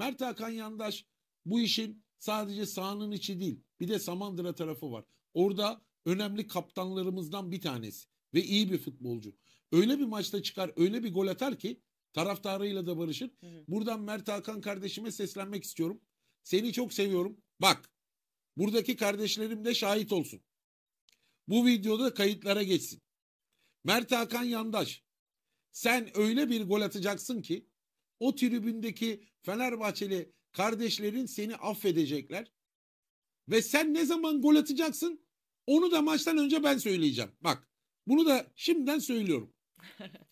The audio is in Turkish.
Mert Hakan Yandaş bu işin sadece sahanın içi değil bir de Samandıra tarafı var. Orada önemli kaptanlarımızdan bir tanesi ve iyi bir futbolcu. Öyle bir maçta çıkar öyle bir gol atar ki taraftarıyla da barışır. Hı hı. Buradan Mert Hakan kardeşime seslenmek istiyorum. Seni çok seviyorum. Bak buradaki kardeşlerim de şahit olsun. Bu videoda kayıtlara geçsin. Mert Hakan Yandaş sen öyle bir gol atacaksın ki o tribündeki Fenerbahçeli kardeşlerin seni affedecekler. Ve sen ne zaman gol atacaksın? Onu da maçtan önce ben söyleyeceğim. Bak bunu da şimdiden söylüyorum.